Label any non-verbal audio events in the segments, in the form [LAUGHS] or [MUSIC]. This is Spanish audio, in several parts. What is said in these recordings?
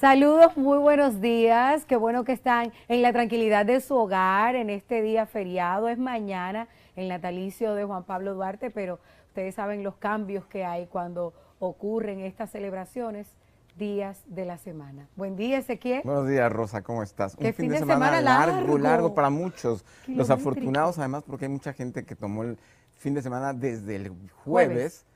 Saludos, muy buenos días. Qué bueno que están en la tranquilidad de su hogar en este día feriado. Es mañana el natalicio de Juan Pablo Duarte, pero ustedes saben los cambios que hay cuando ocurren estas celebraciones días de la semana. Buen día, Ezequiel. Buenos días, Rosa, ¿cómo estás? Un fin, de, semana, largo, largo, largo, para muchos. Los afortunados, además, porque hay mucha gente que tomó el fin de semana desde el jueves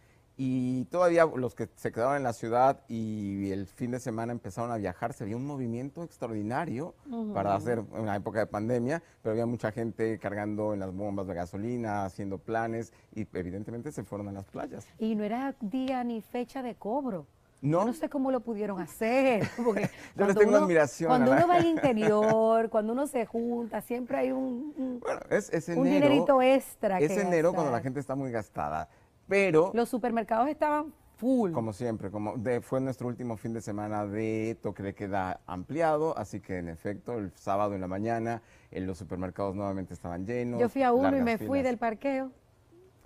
y todavía los que se quedaron en la ciudad y el fin de semana empezaron a viajar, se vio un movimiento extraordinario para hacer una época de pandemia, pero había mucha gente cargando en las bombas de gasolina, haciendo planes y evidentemente se fueron a las playas. Y no era día ni fecha de cobro. No. no sé cómo lo pudieron hacer. [LAUGHS] [LAUGHS] Yo les tengo uno, admiración. Cuando uno va al [LAUGHS] interior, cuando uno se junta, siempre hay un, bueno, es, enero, un dinerito extra. Es enero cuando la gente está muy gastada. Pero... Los supermercados estaban full. Como siempre, como fue nuestro último fin de semana de toque de queda ampliado, así que en efecto, el sábado en la mañana en los supermercados nuevamente estaban llenos. Yo fui a uno y me fui del parqueo.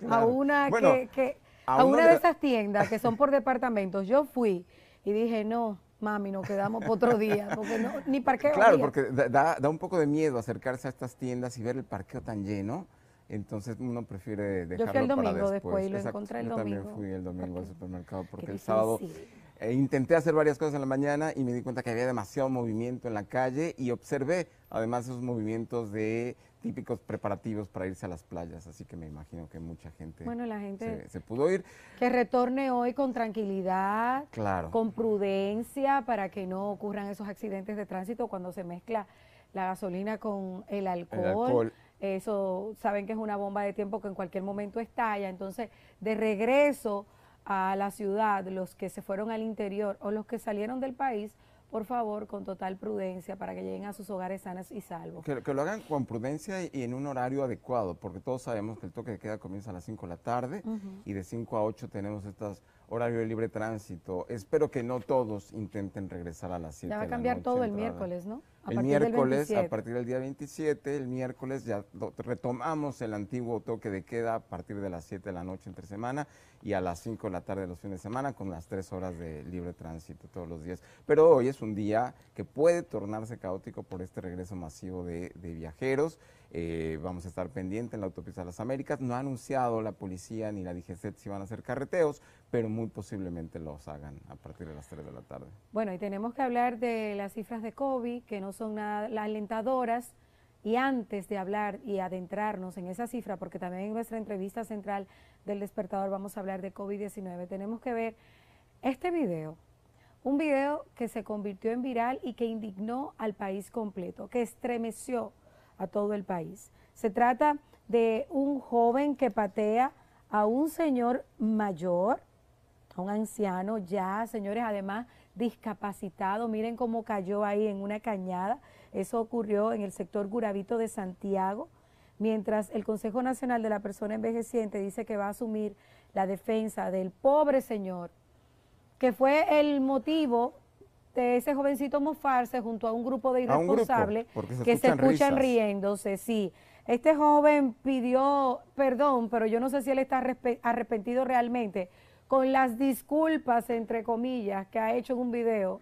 A una que, a, una de, esas tiendas que son por departamentos. Yo fui y dije, no, mami, nos quedamos por otro día, porque ni parqueo. Claro, porque da, un poco de miedo acercarse a estas tiendas y ver el parqueo tan lleno. Entonces uno prefiere dejarlo yo fui el domingo después. y lo encontré el domingo. Yo también fui el domingo al supermercado porque el sábado eh, intenté hacer varias cosas en la mañana y me di cuenta que había demasiado movimiento en la calle y observé además esos movimientos de típicos preparativos para irse a las playas, así que me imagino que mucha gente, bueno, la gente se, pudo ir. Que retorne hoy con tranquilidad, con prudencia para que no ocurran esos accidentes de tránsito cuando se mezcla la gasolina con El alcohol eso saben que es una bomba de tiempo que en cualquier momento estalla. Entonces, de regreso a la ciudad, los que se fueron al interior o los que salieron del país, por favor, con total prudencia para que lleguen a sus hogares sanos y salvos. Que, lo hagan con prudencia y en un horario adecuado, porque todos sabemos que el toque de queda comienza a las 5 de la tarde y de 5 a 8 tenemos estas horario de libre tránsito. Espero que no todos intenten regresar a las 7. Ya va a cambiar todo el miércoles, ¿no? el miércoles, a partir del día 27, el miércoles ya retomamos el antiguo toque de queda a partir de las 7 de la noche entre semana y a las 5 de la tarde los fines de semana con las 3 horas de libre tránsito todos los días. Pero hoy es un día que puede tornarse caótico por este regreso masivo de, viajeros. Eh, vamos a estar pendiente en la autopista de las Américas. No ha anunciado la policía ni la DGCET si van a hacer carreteos, pero muy posiblemente los hagan a partir de las 3 de la tarde. Bueno, y tenemos que hablar de las cifras de COVID que no son las alentadoras. Y antes de hablar y adentrarnos en esa cifra, porque también en nuestra entrevista central del despertador vamos a hablar de COVID-19, tenemos que ver este video, un video que se convirtió en viral y que indignó al país completo, que estremeció a todo el país. Se trata de un joven que patea a un señor mayor un anciano ya, señores, además discapacitado. Miren cómo cayó ahí en una cañada. Eso ocurrió en el sector Guravito de Santiago. Mientras el Consejo Nacional de la Persona Envejeciente dice que va a asumir la defensa del pobre señor, que fue el motivo de ese jovencito mofarse junto a un grupo de irresponsables que se escuchan riéndose, sí. Este joven pidió perdón, pero yo no sé si él está arrepentido realmente con las disculpas, entre comillas, que ha hecho en un video.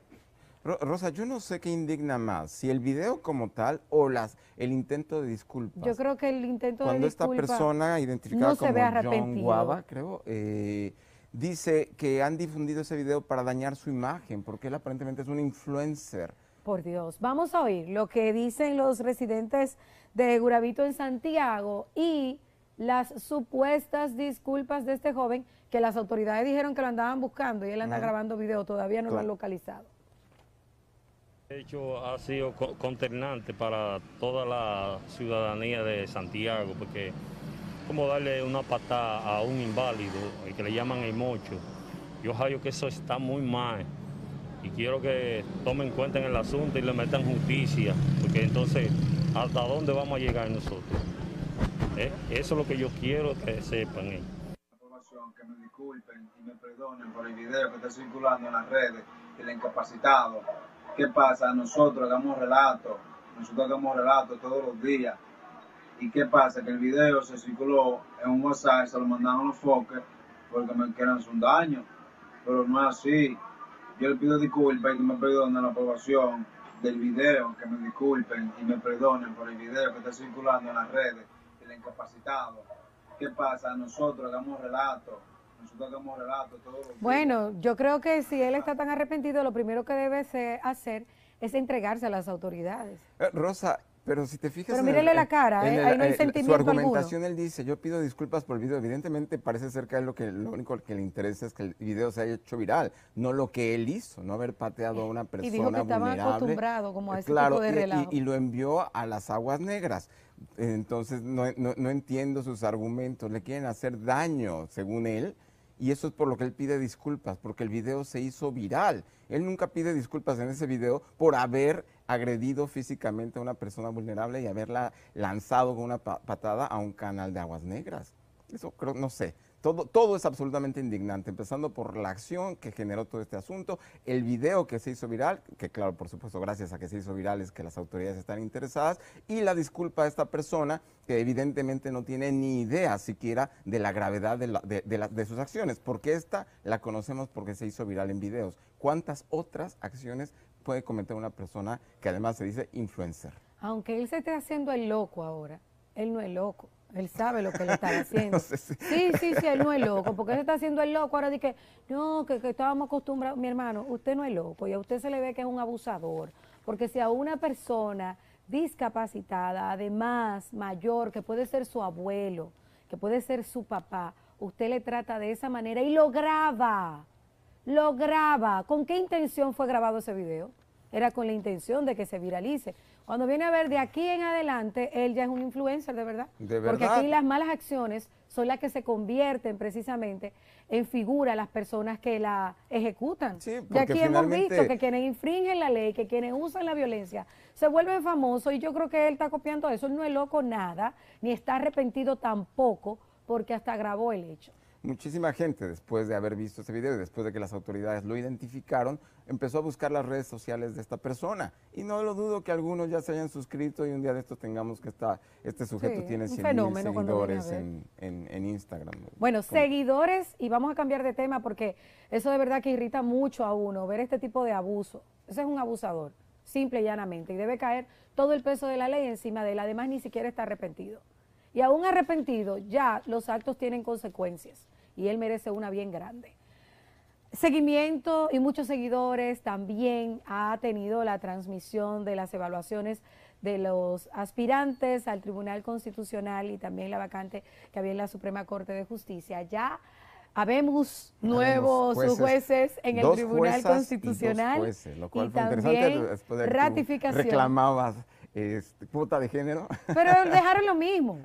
Rosa, yo no sé qué indigna más, si el video como tal o las el intento de disculpas. Yo creo que el intento de disculpas. Cuando esta persona identificada como Guava, creo, eh, dice que han difundido ese video para dañar su imagen, porque él aparentemente es un influencer. Por Dios, vamos a oír lo que dicen los residentes de Gurabito en Santiago y las supuestas disculpas de este joven que las autoridades dijeron que lo andaban buscando y él anda grabando video, todavía no lo han localizado. De hecho, ha sido consternante para toda la ciudadanía de Santiago, porque como darle una patada a un inválido, y que le llaman el mocho, yo hallo que eso está muy mal y quiero que tomen cuenta en el asunto y le metan justicia, porque entonces, ¿hasta dónde vamos a llegar nosotros? Eh, eso es lo que yo quiero que sepan eh. que me disculpen y me perdonen por el video que está circulando en las redes el incapacitado. ¿Qué pasa? Nosotros hagamos relatos, nosotros hagamos relatos todos los días. ¿Y qué pasa? Que el video se circuló en un WhatsApp, se lo mandaron los foques porque me hacer un daño. Pero no es así. Yo le pido disculpas y que me perdonen la aprobación del video, que me disculpen y me perdonen por el video que está circulando en las redes incapacitado. ¿Qué pasa? Nosotros hagamos relatos. Nosotros hagamos relatos. Bueno, yo creo que si él está tan arrepentido, lo primero que debe hacer es entregarse a las autoridades. Eh, Rosa, pero si te fijas. Pero la cara, Su argumentación, él dice: Yo pido disculpas por el video. Evidentemente, parece ser que lo, que, lo único que le interesa es que el video se haya hecho viral, no lo que él hizo, no haber pateado a una persona. Y dijo que estaba acostumbrado a ese tipo de Y, lo envió a las aguas negras. Entonces, no, no entiendo sus argumentos. Le quieren hacer daño, según él. Y eso es por lo que él pide disculpas, porque el video se hizo viral. Él nunca pide disculpas en ese video por haber agredido físicamente a una persona vulnerable y haberla lanzado con una patada a un canal de aguas negras. Eso creo, no sé. Todo, todo es absolutamente indignante, empezando por la acción que generó todo este asunto, el video que se hizo viral, que claro, por supuesto, gracias a que se hizo viral es que las autoridades están interesadas, y la disculpa de esta persona que evidentemente no tiene ni idea siquiera de la gravedad de, de sus acciones, porque esta la conocemos porque se hizo viral en videos. ¿Cuántas otras acciones puede cometer una persona que además se dice influencer. Aunque él se esté haciendo el loco ahora, él no es loco. Él sabe lo que le está [LAUGHS] haciendo. Sí, sí, sí, él no es loco, porque él está haciendo el loco. Ahora dije, no, que, que estábamos acostumbrados. Mi hermano, usted no es loco y a usted se le ve que es un abusador. Porque si a una persona discapacitada, además mayor, que puede ser su abuelo, que puede ser su papá, usted le trata de esa manera y lo graba lo graba. ¿Con qué intención fue grabado ese video? Era con la intención de que se viralice. Cuando viene a ver de aquí en adelante, él ya es un influencer, de verdad. De verdad. Porque aquí las malas acciones son las que se convierten precisamente en figura las personas que la ejecutan. Sí, y aquí hemos visto que quienes infringen la ley, que quienes usan la violencia, se vuelven famosos y yo creo que él está copiando eso. Él no es loco nada, ni está arrepentido tampoco, porque hasta grabó el hecho muchísima gente, después de haber visto ese video y después de que las autoridades lo identificaron, empezó a buscar las redes sociales de esta persona. Y no lo dudo que algunos ya se hayan suscrito y un día de estos tengamos que estar. este sujeto tiene 100 seguidores en, Instagram. Bueno, seguidores, y vamos a cambiar de tema porque eso de verdad que irrita mucho a uno, ver este tipo de abuso. Ese es un abusador, simple y llanamente, y debe caer todo el peso de la ley encima de él. Además, ni siquiera está arrepentido. Y aún arrepentido, ya los actos tienen consecuencias y él merece una bien grande. Seguimiento y muchos seguidores también ha tenido la transmisión de las evaluaciones de los aspirantes al Tribunal Constitucional y también la vacante que había en la Suprema Corte de Justicia. Ya habemos nuevos jueces, en el Tribunal Constitucional. Y, lo cual fue interesante después de reclamabas este, puta de género. Pero [LAUGHS] dejaron lo mismo,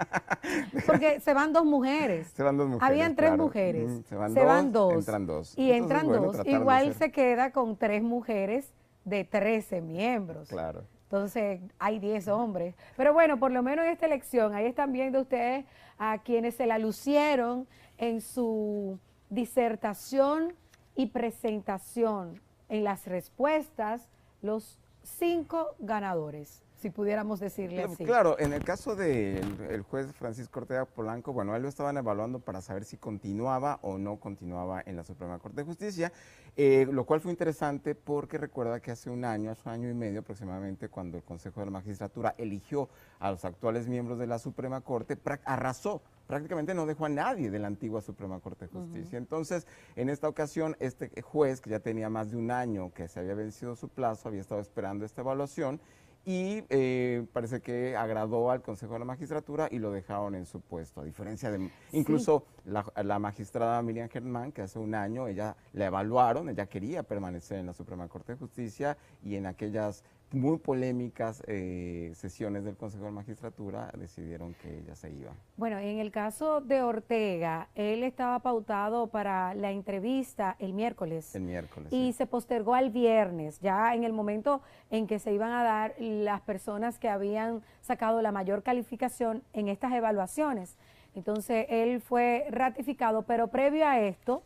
porque se van dos mujeres. Se van dos mujeres. Habían tres mujeres. se, van, dos, Entran dos. Y entran dos. Igual se queda con tres mujeres de 13 miembros. Claro. Entonces hay 10 hombres. Pero bueno, por lo menos en esta elección, ahí están viendo ustedes a quienes se la lucieron en su disertación y presentación. En las respuestas, los cinco ganadores si pudiéramos decirle así. Claro, en el caso del juez Francisco Ortega Polanco, bueno, él lo estaban evaluando para saber si continuaba o no continuaba en la Suprema Corte de Justicia, eh, lo cual fue interesante porque recuerda que hace un año, hace un año y medio aproximadamente, cuando el Consejo de la Magistratura eligió a los actuales miembros de la Suprema Corte, arrasó prácticamente no dejó a nadie de la antigua Suprema Corte de Justicia. Entonces, en esta ocasión, este juez, que ya tenía más de un año que se había vencido su plazo, había estado esperando esta evaluación y eh, parece que agradó al Consejo de la Magistratura y lo dejaron en su puesto. A diferencia de incluso la, la, magistrada Miriam Germán, que hace un año ella la evaluaron, ella quería permanecer en la Suprema Corte de Justicia y en aquellas muy polémicas eh, sesiones del Consejo de Magistratura decidieron que ella se iba. Bueno, en el caso de Ortega, él estaba pautado para la entrevista el miércoles. El miércoles. Y se postergó al viernes, ya en el momento en que se iban a dar las personas que habían sacado la mayor calificación en estas evaluaciones. Entonces, él fue ratificado, pero previo a esto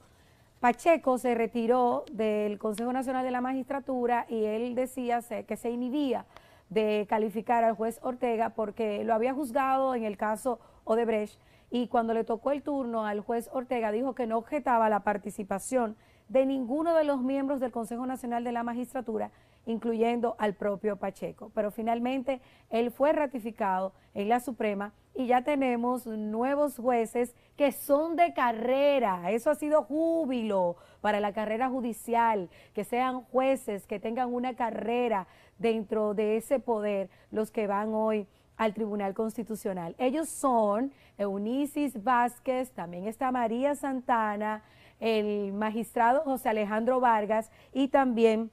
Pacheco se retiró del Consejo Nacional de la Magistratura y él decía que se inhibía de calificar al juez Ortega porque lo había juzgado en el caso Odebrecht y cuando le tocó el turno al juez Ortega dijo que no objetaba la participación de ninguno de los miembros del Consejo Nacional de la Magistratura incluyendo al propio Pacheco. Pero finalmente él fue ratificado en la Suprema y ya tenemos nuevos jueces que son de carrera. Eso ha sido júbilo para la carrera judicial, que sean jueces que tengan una carrera dentro de ese poder, los que van hoy al Tribunal Constitucional. Ellos son Eunicis Vázquez, también está María Santana, el magistrado José Alejandro Vargas y también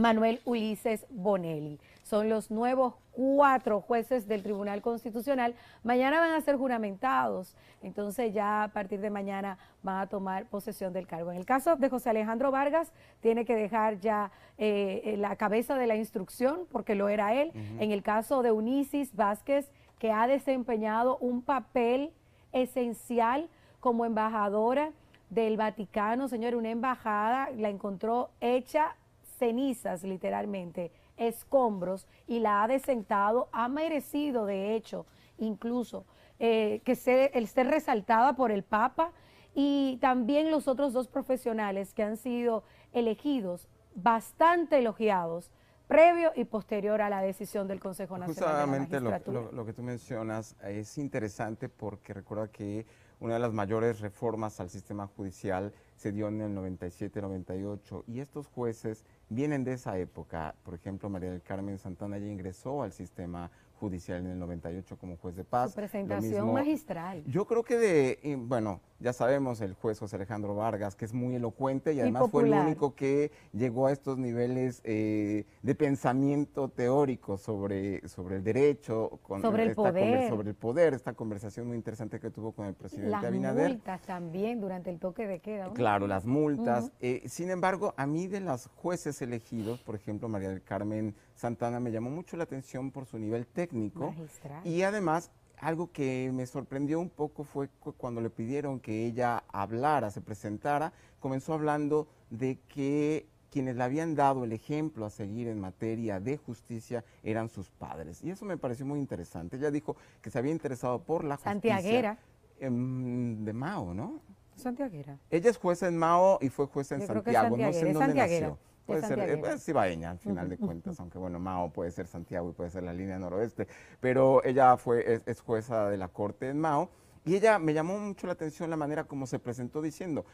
Manuel Ulises Bonelli. Son los nuevos cuatro jueces del Tribunal Constitucional. Mañana van a ser juramentados, entonces ya a partir de mañana van a tomar posesión del cargo. En el caso de José Alejandro Vargas, tiene que dejar ya eh, eh, la cabeza de la instrucción, porque lo era él. En el caso de Unisis Vázquez, que ha desempeñado un papel esencial como embajadora del Vaticano, señor, una embajada la encontró hecha cenizas literalmente, escombros, y la ha desentado, ha merecido de hecho incluso eh, que se, el ser resaltada por el Papa y también los otros dos profesionales que han sido elegidos, bastante elogiados, previo y posterior a la decisión del Consejo Nacional Justamente Lo, lo, que tú mencionas es interesante porque recuerda que una de las mayores reformas al sistema judicial se dio en el 97-98 y estos jueces vienen de esa época. Por ejemplo, María del Carmen Santana ya ingresó al sistema judicial en el 98 como juez de paz. presentación magistral. Yo creo que de, bueno, ya sabemos el juez José Alejandro Vargas, que es muy elocuente y, además fue el único que llegó a estos niveles eh, de pensamiento teórico sobre, sobre el derecho, con sobre el poder. sobre el poder, esta conversación muy interesante que tuvo con el presidente Abinader. Las multas también durante el toque de queda. Claro, las multas. Eh, sin embargo, a mí de los jueces elegidos, por ejemplo, María del Carmen Santana me llamó mucho la atención por su nivel técnico. Y además, algo que me sorprendió un poco fue cuando le pidieron que ella hablara, se presentara, comenzó hablando de que quienes le habían dado el ejemplo a seguir en materia de justicia eran sus padres. Y eso me pareció muy interesante. Ella dijo que se había interesado por la justicia. Santiaguera. Em, de Mao, ¿no? Santiaguera. Ella es jueza en Mao y fue jueza en Santiago. no sé en dónde nació puede ser, eh, es pues, Ibaeña al final de cuentas, aunque bueno, Mao puede ser Santiago y puede ser la línea noroeste, pero ella fue, es, jueza de la corte en Mao y ella me llamó mucho la atención la manera como se presentó diciendo,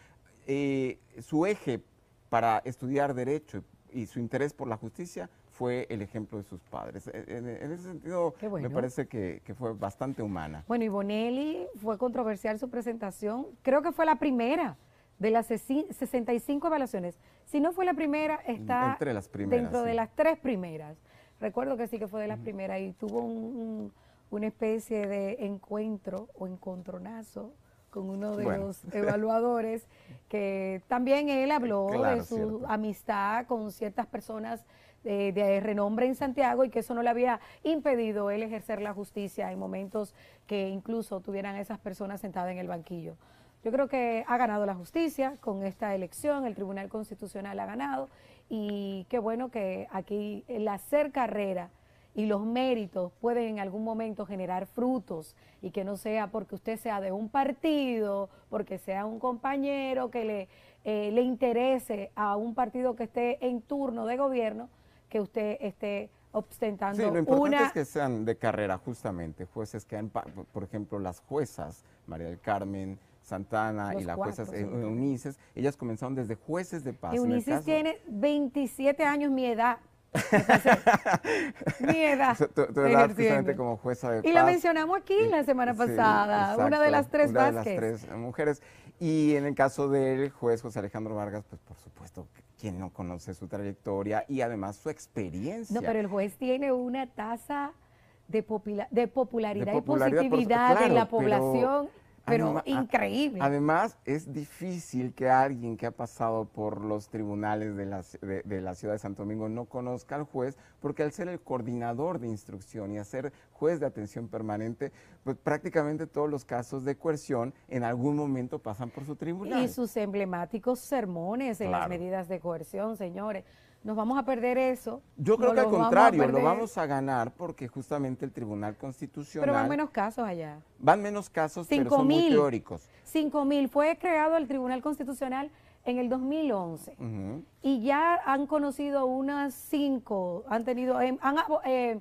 eh, su eje para estudiar derecho y, su interés por la justicia fue el ejemplo de sus padres. E, en, ese sentido, me parece que, que, fue bastante humana. Bueno, y Bonelli fue controversial su presentación. Creo que fue la primera de las 65 evaluaciones, si no fue la primera, está mm, dentro de las tres primeras. Recuerdo que sí que fue de las primeras y tuvo un, una especie de encuentro o encontronazo con uno de los evaluadores, [LAUGHS] que también él habló de su amistad con ciertas personas de, de, renombre en Santiago y que eso no le había impedido él ejercer la justicia en momentos que incluso tuvieran esas personas sentadas en el banquillo. Yo creo que ha ganado la justicia con esta elección, el Tribunal Constitucional ha ganado y qué bueno que aquí el hacer carrera y los méritos pueden en algún momento generar frutos y que no sea porque usted sea de un partido, porque sea un compañero que le, eh, le interese a un partido que esté en turno de gobierno, que usted esté ostentando sí, lo importante es que sean de carrera justamente, jueces que han, por ejemplo, las juezas, María del Carmen, Santana y la jueza e Eunices, ellas comenzaron desde jueces de paz. Eunices tiene 27 años mi edad. [LAUGHS] mi edad. como jueza de paz. Y la mencionamos aquí la semana pasada, una de las tres mujeres. Y en el caso del juez José Alejandro Vargas, pues por supuesto, quien no conoce su trayectoria y además su experiencia. No, pero el juez tiene una tasa de, popularidad y positividad en la población. Ah, pero ah, increíble. Además, es difícil que alguien que ha pasado por los tribunales de la, de, la, ciudad de Santo Domingo no conozca al juez, porque al ser el coordinador de instrucción y hacer juez de atención permanente, pues prácticamente todos los casos de coerción en algún momento pasan por su tribunal. Y sus emblemáticos sermones en las medidas de coerción, señores nos vamos a perder eso. Yo creo que al contrario, lo vamos a ganar porque justamente el Tribunal Constitucional... Pero van menos casos allá. Van menos casos, pero son muy teóricos. 5 mil. Fue creado el Tribunal Constitucional en el 2011 y ya han conocido unas cinco, han tenido, eh, ah, eh,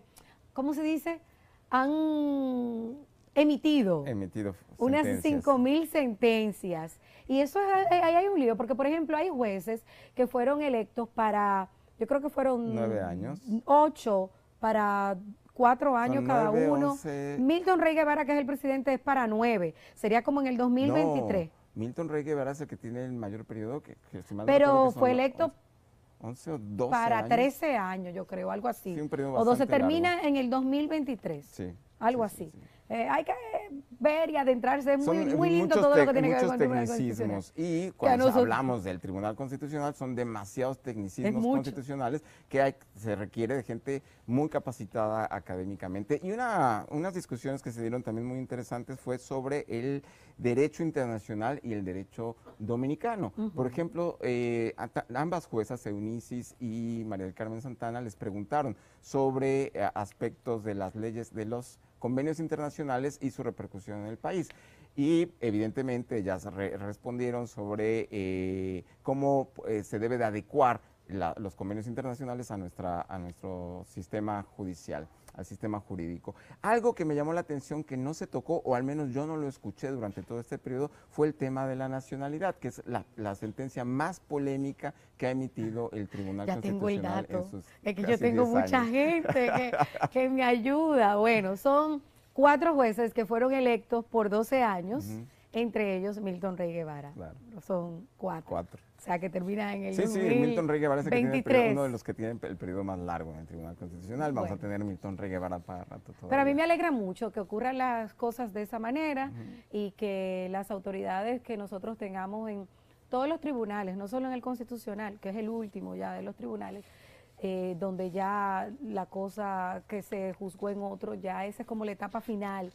¿cómo se dice? Han emitido, emitido unas cinco mil sentencias. Y eso es, eh, ahí hay un lío, porque por ejemplo hay jueces que fueron electos para yo creo que fueron... Nueve años. Ocho para cuatro años cada uno. Milton Rey Guevara, que es el presidente, es para nueve. Sería como en el 2023. Milton Rey Guevara es el que tiene el mayor periodo que... Pero fue electo para 13 años, yo creo, algo así. o 12 termina en el 2023, sí, algo así. Eh, hay que ver y adentrarse, muy, muy lindo todo lo que tiene que ver con el Tribunal Y cuando hablamos del Tribunal Constitucional son demasiados tecnicismos constitucionales que hay, se requiere de gente muy capacitada académicamente. Y una, unas discusiones que se dieron también muy interesantes fue sobre el derecho internacional y el derecho dominicano. Por ejemplo, eh, ambas juezas, Eunicis y María del Carmen Santana, les preguntaron sobre eh, aspectos de las leyes de los convenios internacionales y su repercusión en el país. Y evidentemente ya respondieron sobre eh, cómo eh, se debe de adecuar los convenios internacionales a nuestro sistema judicial al sistema jurídico. Algo que me llamó la atención que no se tocó, o al menos yo no lo escuché durante todo este periodo, fue el tema de la nacionalidad, que es la, sentencia más polémica que ha emitido el Tribunal Constitucional. Tengo el es que yo tengo mucha gente [LAUGHS] que, me ayuda. Bueno, son cuatro jueces que fueron electos por 12 años. Entre ellos Milton Rey Guevara. Son cuatro. O sea, que termina en el Sí, sí, Milton Rey Guevara es uno de los que tiene el periodo más largo en el Tribunal Constitucional. Vamos a tener Milton Rey Guevara para rato todavía. Pero a mí me alegra mucho que ocurran las cosas de esa manera y que las autoridades que nosotros tengamos en todos los tribunales, no solo en el Constitucional, que es el último ya de los tribunales, eh, donde ya la cosa que se juzgó en otro, ya esa es como la etapa final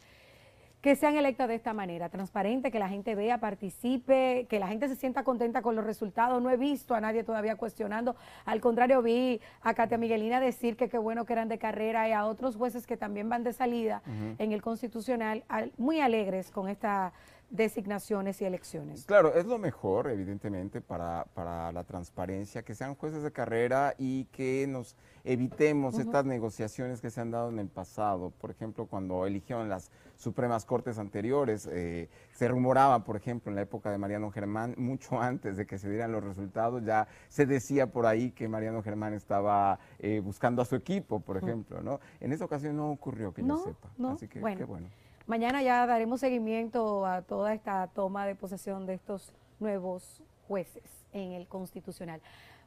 que sean electas de esta manera, transparente, que la gente vea, participe, que la gente se sienta contenta con los resultados. No he visto a nadie todavía cuestionando, al contrario vi a Katia Miguelina decir que qué bueno que eran de carrera y a otros jueces que también van de salida en el Constitucional, muy alegres con esta designaciones y elecciones. Claro, es lo mejor, evidentemente, para, la transparencia, que sean jueces de carrera y que nos evitemos estas negociaciones que se han dado en el pasado. Por ejemplo, cuando eligieron las Supremas Cortes anteriores, eh, se rumoraba, por ejemplo, en la época de Mariano Germán, mucho antes de que se dieran los resultados, ya se decía por ahí que Mariano Germán estaba eh, buscando a su equipo, por ejemplo, ¿no? En esa ocasión no ocurrió, que no, yo sepa. Así que qué bueno. Mañana ya daremos seguimiento a toda esta toma de posesión de estos nuevos jueces en el Constitucional.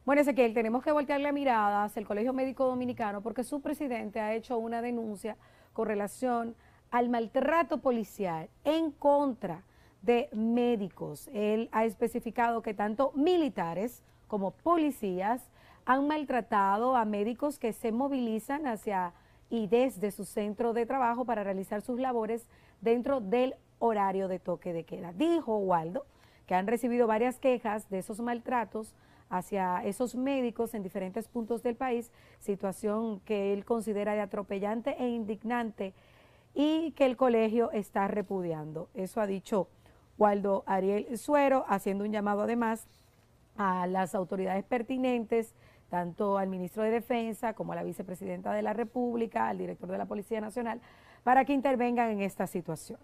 Bueno, Ezequiel, tenemos que voltear la mirada hacia el Colegio Médico Dominicano porque su presidente ha hecho una denuncia con relación al maltrato policial en contra de médicos. Él ha especificado que tanto militares como policías han maltratado a médicos que se movilizan hacia y desde su centro de trabajo para realizar sus labores dentro del horario de toque de queda. Dijo Waldo que han recibido varias quejas de esos maltratos hacia esos médicos en diferentes puntos del país, situación que él considera de atropellante e indignante y que el colegio está repudiando. Eso ha dicho Waldo Ariel Suero, haciendo un llamado además a las autoridades pertinentes tanto al ministro de Defensa como a la vicepresidenta de la República, al director de la Policía Nacional, para que intervengan en esta situación.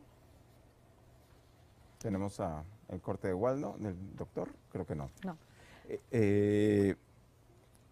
¿Tenemos a el corte de Waldo del doctor? Creo que no. No. Eh, eh,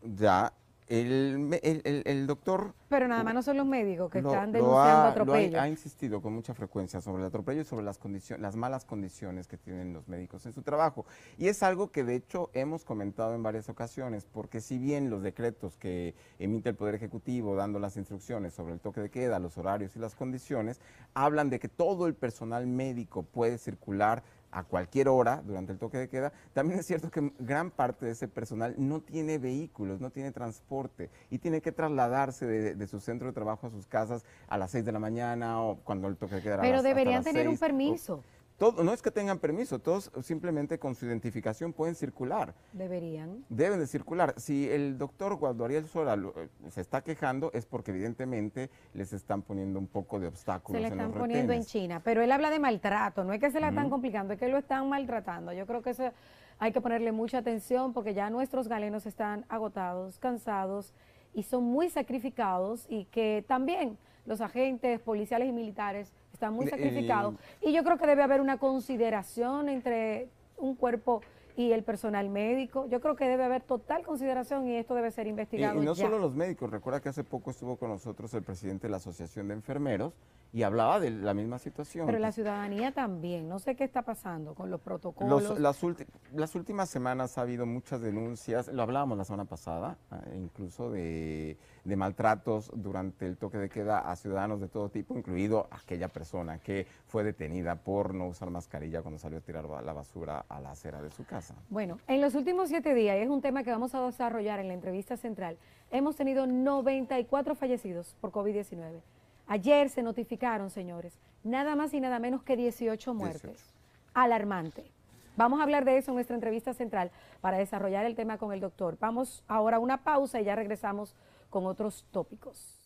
ya el, el, el, doctor... Pero nada más no son los médicos que están denunciando ha, atropellos. Ha, ha, insistido con mucha frecuencia sobre el atropello y sobre las, condiciones, las malas condiciones que tienen los médicos en su trabajo. Y es algo que de hecho hemos comentado en varias ocasiones, porque si bien los decretos que emite el Poder Ejecutivo dando las instrucciones sobre el toque de queda, los horarios y las condiciones, hablan de que todo el personal médico puede circular a cualquier hora durante el toque de queda, también es cierto que gran parte de ese personal no tiene vehículos, no tiene transporte y tiene que trasladarse de, su centro de trabajo a sus casas a las 6 de la mañana o cuando el toque de queda. Pero deberían tener un permiso no es que tengan permiso, todos simplemente con su identificación pueden circular. Deberían. Deben de circular. Si el doctor Waldo Ariel Sola eh, se está quejando es porque evidentemente les están poniendo un poco de obstáculos. Se le están poniendo en China, pero él habla de maltrato, no es que se la están complicando, es que lo están maltratando. Yo creo que eso hay que ponerle mucha atención porque ya nuestros galenos están agotados, cansados y son muy sacrificados y que también los agentes policiales y militares está muy sacrificado. Eh, y yo creo que debe haber una consideración entre un cuerpo y el personal médico. Yo creo que debe haber total consideración y esto debe ser investigado. Y, no solo los médicos, recuerda que hace poco estuvo con nosotros el presidente de la Asociación de Enfermeros y hablaba de la misma situación. Pero la ciudadanía también, no sé qué está pasando con los protocolos. las, últimas semanas ha habido muchas denuncias, lo hablábamos la semana pasada, ah, incluso de, de, maltratos durante el toque de queda a ciudadanos de todo tipo, incluido aquella persona que fue detenida por no usar mascarilla cuando salió a tirar la basura a la acera de su casa. Bueno, en los últimos siete días, y es un tema que vamos a desarrollar en la entrevista central, hemos tenido 94 fallecidos por COVID-19. Ayer se notificaron, señores, nada más y nada menos que 18 muertes. Alarmante. Vamos a hablar de eso en nuestra entrevista central para desarrollar el tema con el doctor. Vamos ahora a una pausa y ya regresamos con otros tópicos.